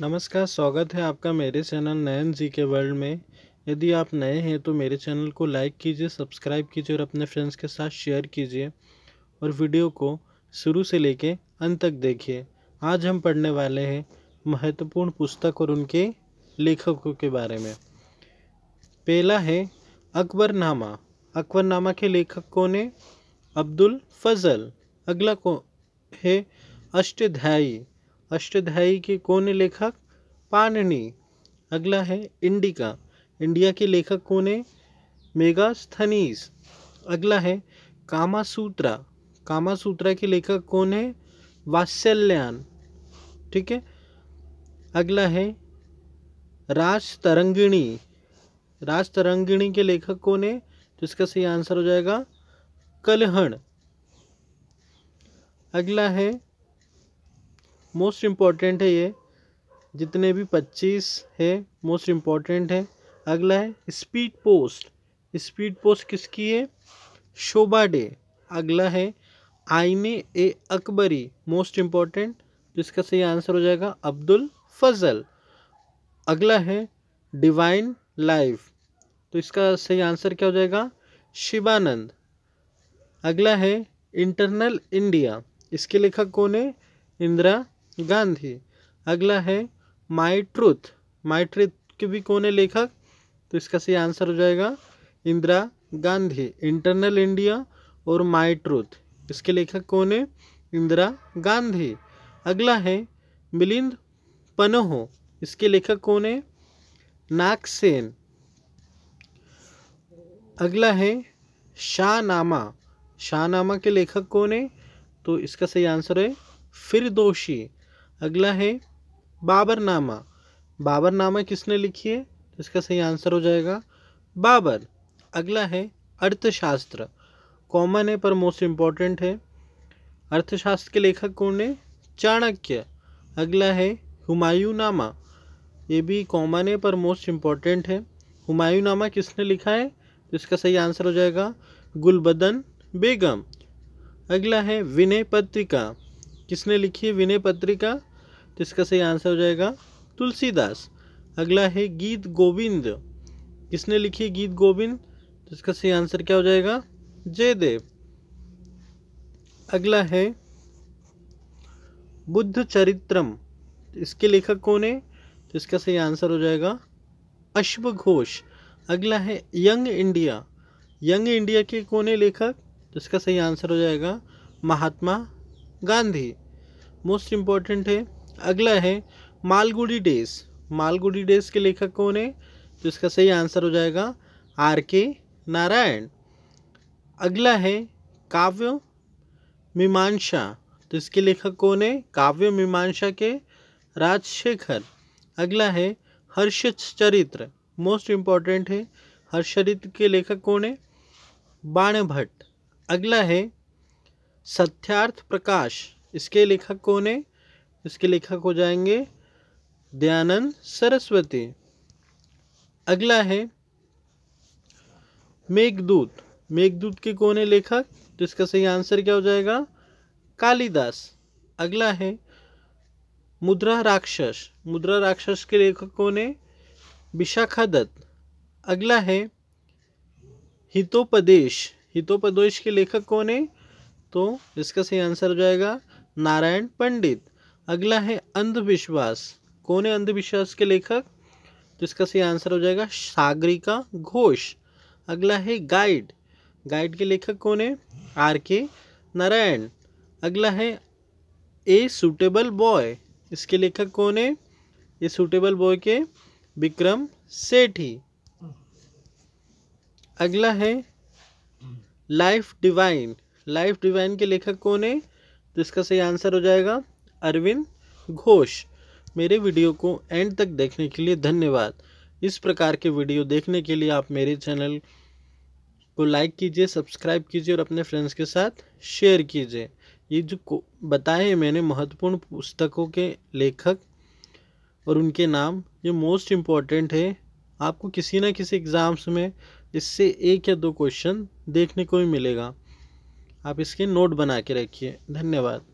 नमस्कार स्वागत है आपका मेरे चैनल नयन जी के वर्ल्ड में यदि आप नए हैं तो मेरे चैनल को लाइक कीजिए सब्सक्राइब कीजिए और अपने फ्रेंड्स के साथ शेयर कीजिए और वीडियो को शुरू से लेके अंत तक देखिए आज हम पढ़ने वाले हैं महत्वपूर्ण पुस्तक और उनके लेखकों के बारे में पहला है अकबरनामा अकबरनामा के लेखक कौन है अब्दुल फजल अगला को है अष्टध्यायी अष्टाध्यायी के कौन है लेखक पाननी अगला है इंडिका इंडिया के लेखक कौन है मेगास्थनीस अगला है कामासूत्रा कामासूत्रा के लेखक कौन है वात्सल्यान ठीक है अगला है राज तरंगिणी राज तरंगिणी के लेखक कौन है तो इसका सही आंसर हो जाएगा कलहण अगला है मोस्ट इम्पॉर्टेंट है ये जितने भी पच्चीस है मोस्ट इम्पॉर्टेंट है अगला है स्पीड पोस्ट स्पीड पोस्ट किसकी है शोभा डे अगला है आईने ए अकबरी मोस्ट इम्पॉर्टेंट जिसका सही आंसर हो जाएगा अब्दुल फजल अगला है डिवाइन लाइफ तो इसका सही आंसर क्या हो जाएगा शिवानंद अगला है इंटरनल इंडिया इसके लेखक कौन है इंदिरा गांधी अगला है माई ट्रूथ माई ट्रूथ के भी कौन है लेखक तो इसका सही आंसर हो जाएगा इंदिरा गांधी इंटरनल इंडिया और माई ट्रूथ इसके लेखक कौन है इंदिरा गांधी अगला है मिलिंद पनहो इसके लेखक कौन है नागसेन अगला है शाहनामा शाहनामा के लेखक कौन है तो इसका सही आंसर है फिर दोषी अगला है बाबरनामा बाबरनामा किसने लिखी है इसका सही आंसर हो जाएगा बाबर अगला है अर्थशास्त्र कॉमन है पर मोस्ट इम्पॉर्टेंट है अर्थशास्त्र के लेखक कौन है चाणक्य अगला है हुमायूं नामा ये भी कॉमन है पर मोस्ट इम्पॉर्टेंट है हुमायूं नामा किसने लिखा है तो इसका सही आंसर हो जाएगा गुलबदन बेगम अगला है विनय पत्रिका किसने लिखी है विनय पत्रिका तो इसका सही आंसर हो जाएगा तुलसीदास अगला है गीत गोविंद किसने लिखी गीत गोविंद तो इसका सही आंसर क्या हो जाएगा जयदेव अगला है बुद्ध चरित्रम इसके लेखक कौन है तो इसका सही आंसर हो जाएगा अश्व घोष अगला है यंग इंडिया यंग इंडिया के कौन है लेखक तो इसका सही आंसर हो जाएगा महात्मा गांधी मोस्ट इम्पॉर्टेंट है अगला है मालगुडी डेज मालगुडी डेज के लेखक कौन है तो इसका सही आंसर हो जाएगा आर के नारायण अगला है काव्य मीमांसा तो इसके लेखक कौन है काव्य मीमांसा के राजशेखर अगला है हर्ष चरित्र मोस्ट इम्पॉर्टेंट है हर्षचरित्र के लेखक कौन है बाण भट्ट अगला है सत्यार्थ प्रकाश इसके लेखक कौन है इसके लेखक हो जाएंगे दयानंद सरस्वती अगला है मेघदूत मेघदूत के कौन है लेखक तो इसका सही आंसर क्या हो जाएगा कालिदास अगला है मुद्रा राक्षस मुद्रा राक्षस के लेखक कौन है विशाखा दत्त अगला है हितोपदेश हितोपदेश के लेखक कौन है तो इसका सही आंसर हो जाएगा नारायण पंडित अगला है अंधविश्वास कौन है अंधविश्वास के लेखक तो इसका सही आंसर हो जाएगा सागरिका घोष अगला है गाइड गाइड के लेखक कौन है आर के नारायण अगला है ए सूटेबल बॉय इसके लेखक कौन है ये सूटेबल बॉय के विक्रम सेठी अगला है लाइफ डिवाइन लाइफ डिवाइन के लेखक कौन है तो इसका सही आंसर हो जाएगा अरविंद घोष मेरे वीडियो को एंड तक देखने के लिए धन्यवाद इस प्रकार के वीडियो देखने के लिए आप मेरे चैनल को लाइक कीजिए सब्सक्राइब कीजिए और अपने फ्रेंड्स के साथ शेयर कीजिए ये जो बताए मैंने महत्वपूर्ण पुस्तकों के लेखक और उनके नाम ये मोस्ट इम्पॉर्टेंट है आपको किसी ना किसी एग्ज़ाम्स में इससे एक या दो क्वेश्चन देखने को ही मिलेगा आप इसके नोट बना के रखिए धन्यवाद